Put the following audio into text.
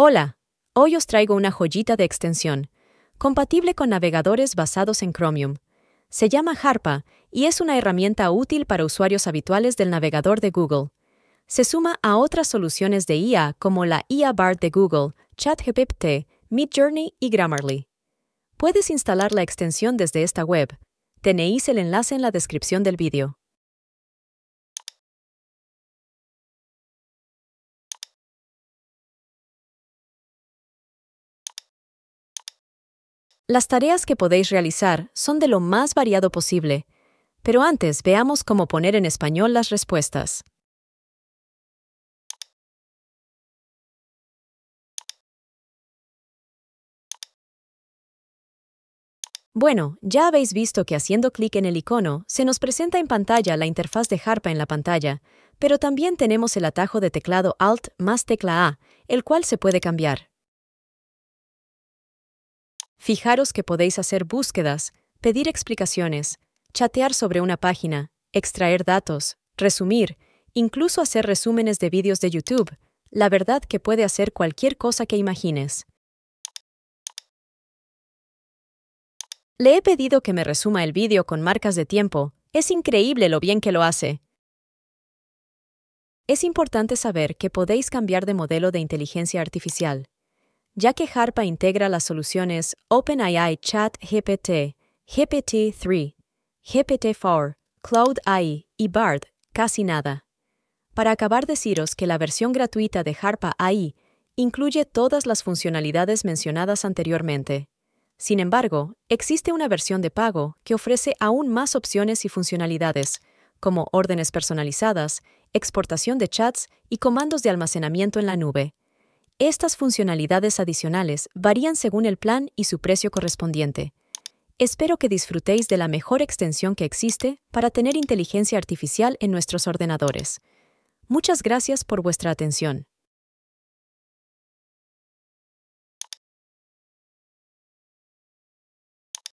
Hola, hoy os traigo una joyita de extensión, compatible con navegadores basados en Chromium. Se llama Harpa y es una herramienta útil para usuarios habituales del navegador de Google. Se suma a otras soluciones de IA como la IA Bard de Google, ChatGPT, Midjourney y Grammarly. Puedes instalar la extensión desde esta web. Tenéis el enlace en la descripción del vídeo. Las tareas que podéis realizar son de lo más variado posible, pero antes veamos cómo poner en español las respuestas. Bueno, ya habéis visto que haciendo clic en el icono se nos presenta en pantalla la interfaz de Harpa en la pantalla, pero también tenemos el atajo de teclado Alt más tecla A, el cual se puede cambiar. Fijaros que podéis hacer búsquedas, pedir explicaciones, chatear sobre una página, extraer datos, resumir, incluso hacer resúmenes de vídeos de YouTube. La verdad que puede hacer cualquier cosa que imagines. Le he pedido que me resuma el vídeo con marcas de tiempo. Es increíble lo bien que lo hace. Es importante saber que podéis cambiar de modelo de inteligencia artificial ya que Harpa integra las soluciones OpenAI ChatGPT, GPT-3, GPT-4, Cloud AI y BARD, casi nada. Para acabar deciros que la versión gratuita de Harpa AI incluye todas las funcionalidades mencionadas anteriormente. Sin embargo, existe una versión de pago que ofrece aún más opciones y funcionalidades, como órdenes personalizadas, exportación de chats y comandos de almacenamiento en la nube. Estas funcionalidades adicionales varían según el plan y su precio correspondiente. Espero que disfrutéis de la mejor extensión que existe para tener inteligencia artificial en nuestros ordenadores. Muchas gracias por vuestra atención.